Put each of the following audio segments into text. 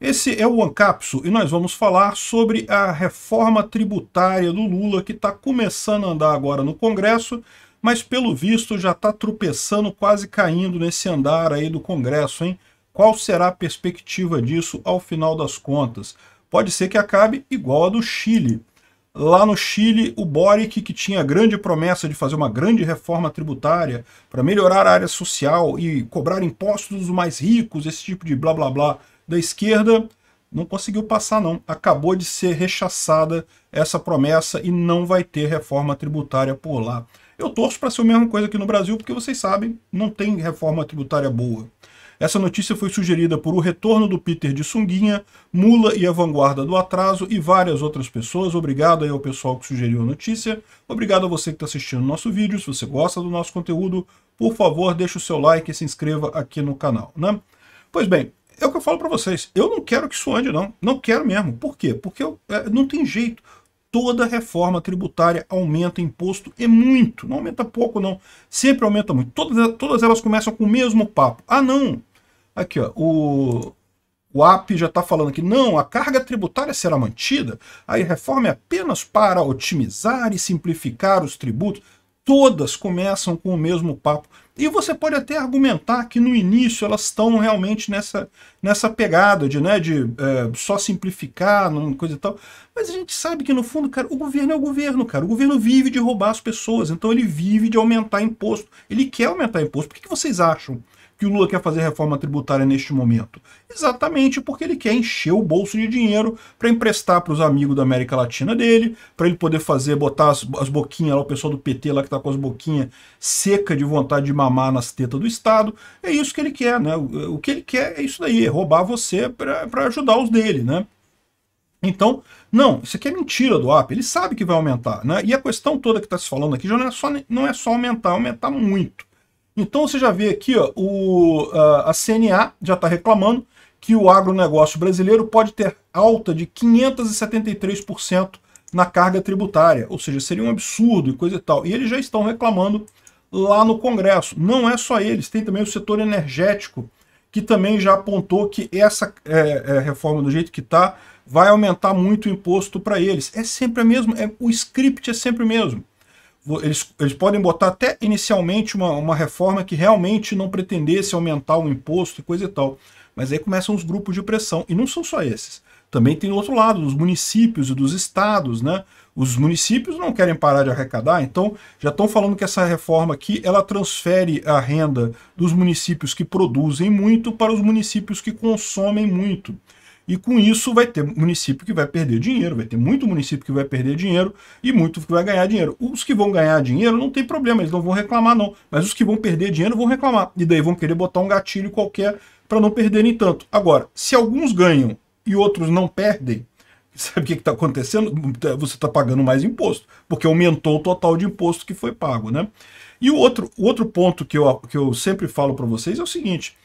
Esse é o Ancapso e nós vamos falar sobre a reforma tributária do Lula que está começando a andar agora no Congresso, mas pelo visto já está tropeçando, quase caindo nesse andar aí do Congresso, hein? Qual será a perspectiva disso ao final das contas? Pode ser que acabe igual a do Chile. Lá no Chile, o Boric, que tinha grande promessa de fazer uma grande reforma tributária para melhorar a área social e cobrar impostos dos mais ricos, esse tipo de blá blá blá, da esquerda não conseguiu passar não. Acabou de ser rechaçada essa promessa e não vai ter reforma tributária por lá. Eu torço para ser a mesma coisa aqui no Brasil, porque vocês sabem, não tem reforma tributária boa. Essa notícia foi sugerida por O Retorno do Peter de Sunguinha, Mula e a Vanguarda do Atraso e várias outras pessoas. Obrigado aí ao pessoal que sugeriu a notícia. Obrigado a você que está assistindo o nosso vídeo. Se você gosta do nosso conteúdo, por favor, deixe o seu like e se inscreva aqui no canal. Né? Pois bem, é o que eu falo para vocês. Eu não quero que isso ande, não. Não quero mesmo. Por quê? Porque eu, é, não tem jeito. Toda reforma tributária aumenta imposto e muito. Não aumenta pouco, não. Sempre aumenta muito. Todas, todas elas começam com o mesmo papo. Ah, não. Aqui, ó. O, o AP já está falando que não, a carga tributária será mantida. A reforma é apenas para otimizar e simplificar os tributos todas começam com o mesmo papo. E você pode até argumentar que no início elas estão realmente nessa, nessa pegada de, né, de é, só simplificar, coisa e tal. Mas a gente sabe que no fundo, cara, o governo é o governo, cara. O governo vive de roubar as pessoas, então ele vive de aumentar imposto. Ele quer aumentar imposto. Por que, que vocês acham que o Lula quer fazer reforma tributária neste momento? Exatamente porque ele quer encher o bolso de dinheiro para emprestar para os amigos da América Latina dele, para ele poder fazer, botar as, as boquinhas lá, o pessoal do PT lá que está com as boquinhas seca de vontade de mamar nas tetas do Estado. É isso que ele quer, né? O, o que ele quer é isso daí, é roubar você para ajudar os dele, né? Então, não, isso aqui é mentira do AP, ele sabe que vai aumentar, né? E a questão toda que está se falando aqui já não é só, não é só aumentar, é aumentar muito. Então você já vê aqui, ó, o, a, CNA já está reclamando que o agronegócio brasileiro pode ter alta de 573% na carga tributária, ou seja, seria um absurdo e coisa e tal. E eles já estão reclamando lá no Congresso. Não é só eles, tem também o setor energético, que também já apontou que essa é, é, reforma do jeito que está vai aumentar muito o imposto para eles. É sempre a mesma, é, o script é sempre o mesmo eles, eles podem botar até inicialmente uma, uma reforma que realmente não pretendesse aumentar o imposto e coisa e tal. Mas aí começam os grupos de pressão, e não são só esses. Também tem o outro lado, dos municípios e dos estados, né? Os municípios não querem parar de arrecadar, então já estão falando que essa reforma aqui, ela transfere a renda dos municípios que produzem muito para os municípios que consomem muito. E com isso vai ter município que vai perder dinheiro, vai ter muito município que vai perder dinheiro e muito que vai ganhar dinheiro. Os que vão ganhar dinheiro não tem problema, eles não vão reclamar não, mas os que vão perder dinheiro vão reclamar. E daí vão querer botar um gatilho qualquer para não perderem tanto. Agora, se alguns ganham e outros não perdem, sabe o que está acontecendo? Você está pagando mais imposto, porque aumentou o total de imposto que foi pago. Né? E o outro, o outro ponto que eu, que eu sempre falo para vocês é o seguinte,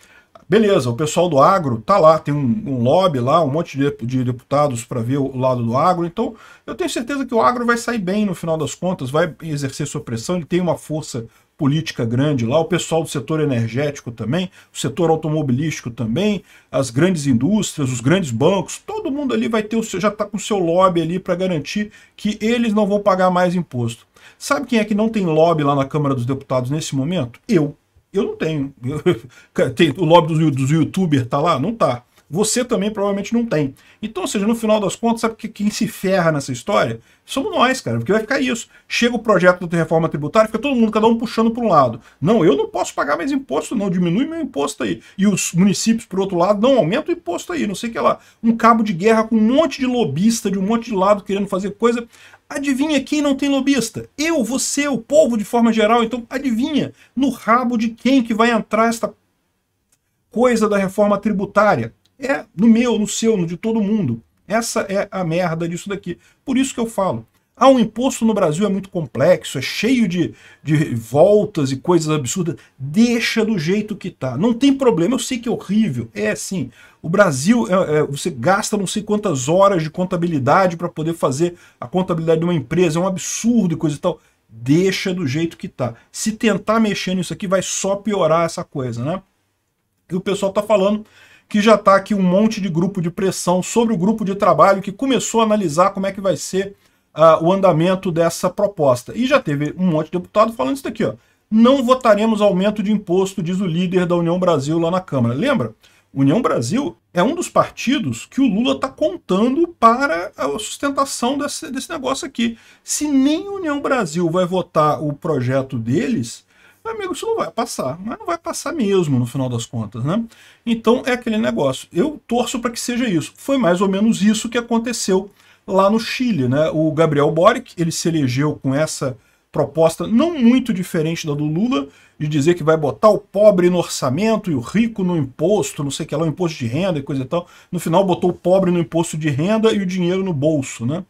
Beleza, o pessoal do agro tá lá, tem um, um lobby lá, um monte de, deputados para ver o lado do agro. Então, eu tenho certeza que o agro vai sair bem no final das contas, vai exercer sua pressão, ele tem uma força política grande lá, o pessoal do setor energético também, o setor automobilístico também, as grandes indústrias, os grandes bancos, todo mundo ali vai ter o seu, já está com o seu lobby ali para garantir que eles não vão pagar mais imposto. Sabe quem é que não tem lobby lá na Câmara dos Deputados nesse momento? Eu. Eu não tenho. tem, o lobby dos, dos youtubers tá lá? Não tá. Você também provavelmente não tem. Então, ou seja, no final das contas, sabe que quem se ferra nessa história somos nós, cara, porque vai ficar isso. Chega o projeto da reforma tributária, fica todo mundo, cada um puxando para um lado. Não, eu não posso pagar mais imposto, não, diminui meu imposto aí. E os municípios, por outro lado, não aumenta o imposto aí, não sei o que lá. Um cabo de guerra com um monte de lobista de um monte de lado querendo fazer coisa. Adivinha quem não tem lobista? Eu, você, o povo de forma geral. Então, adivinha no rabo de quem que vai entrar esta coisa da reforma tributária? É no meu, no seu, no de todo mundo. Essa é a merda disso daqui. Por isso que eu falo. Ah, o imposto no Brasil é muito complexo, é cheio de, de voltas e coisas absurdas. Deixa do jeito que tá. Não tem problema, eu sei que é horrível. É assim, o Brasil, é, é, você gasta não sei quantas horas de contabilidade para poder fazer a contabilidade de uma empresa, é um absurdo e coisa e tal. Deixa do jeito que tá. Se tentar mexer nisso aqui, vai só piorar essa coisa, né? E o pessoal está falando que já está aqui um monte de grupo de pressão sobre o grupo de trabalho que começou a analisar como é que vai ser uh, o andamento dessa proposta. E já teve um monte de deputado falando isso daqui, ó. Não votaremos aumento de imposto, diz o líder da União Brasil lá na Câmara. Lembra? União Brasil é um dos partidos que o Lula está contando para a sustentação desse, desse negócio aqui. Se nem União Brasil vai votar o projeto deles, amigo, isso não vai passar. Mas não vai passar mesmo, no final das contas, né? Então é aquele negócio. Eu torço para que seja isso. Foi mais ou menos isso que aconteceu lá no Chile. Né? O Gabriel Boric ele se elegeu com essa proposta não muito diferente da do Lula, de dizer que vai botar o pobre no orçamento e o rico no imposto, não sei o que lá, o imposto de renda e coisa e tal. No final botou o pobre no imposto de renda e o dinheiro no bolso. Né?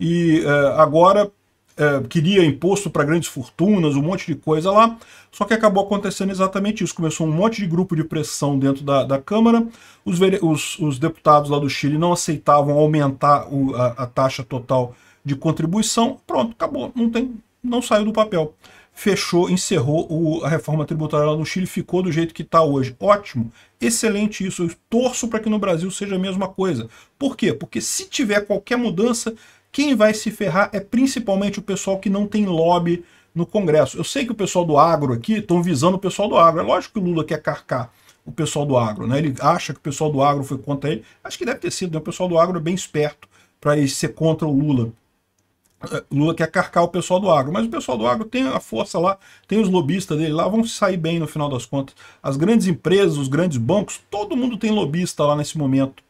E eh, agora é, queria imposto para grandes fortunas, um monte de coisa lá. Só que acabou acontecendo exatamente isso. Começou um monte de grupo de pressão dentro da, da Câmara. Os, os, os, deputados lá do Chile não aceitavam aumentar o, a, a, taxa total de contribuição. Pronto, acabou. Não, tem, não saiu do papel. Fechou, encerrou o, a reforma tributária lá no Chile, ficou do jeito que está hoje. Ótimo, excelente isso. Eu torço para que no Brasil seja a mesma coisa. Por quê? Porque se tiver qualquer mudança, quem vai se ferrar é principalmente o pessoal que não tem lobby no Congresso. Eu sei que o pessoal do agro aqui estão visando o pessoal do agro. É lógico que o Lula quer carcar o pessoal do agro, né? Ele acha que o pessoal do agro foi contra ele. Acho que deve ter sido, né? O pessoal do agro é bem esperto para ser contra o Lula. É, Lula quer carcar o pessoal do agro, mas o pessoal do agro tem a força lá, tem os lobistas dele lá, vão sair bem no final das contas. As grandes empresas, os grandes bancos, todo mundo tem lobista lá nesse momento.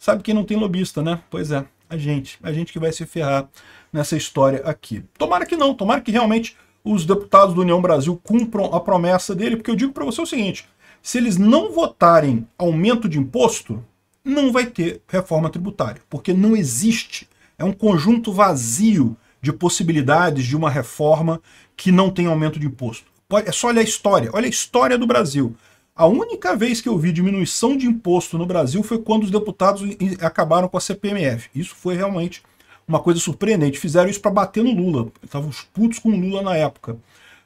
Sabe quem não tem lobista, né? Pois é, a gente. A gente que vai se ferrar nessa história aqui. Tomara que não, tomara que realmente os deputados do União Brasil cumpram a promessa dele, porque eu digo para você o seguinte, se eles não votarem aumento de imposto, não vai ter reforma tributária, porque não existe. É um conjunto vazio de possibilidades de uma reforma que não tem aumento de imposto. É só olhar a história. Olha a história do Brasil. A única vez que eu vi diminuição de imposto no Brasil foi quando os deputados acabaram com a CPMF. Isso foi realmente uma coisa surpreendente. Fizeram isso para bater no Lula. Estavam putos com o Lula na época.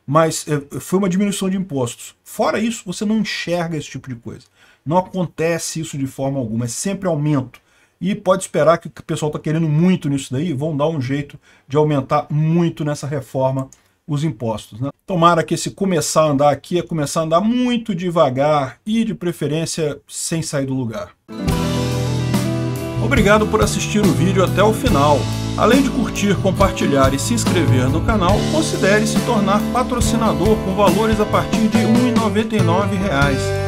Mas é, foi uma diminuição de impostos. Fora isso, você não enxerga esse tipo de coisa. Não acontece isso de forma alguma. É sempre aumento. E pode esperar que o pessoal está querendo muito nisso daí. Vão dar um jeito de aumentar muito nessa reforma os impostos. Né? Tomara que esse começar a andar aqui é começar a andar muito devagar e, de preferência, sem sair do lugar. Obrigado por assistir o vídeo até o final. Além de curtir, compartilhar e se inscrever no canal, considere se tornar patrocinador com valores a partir de R$ 1,99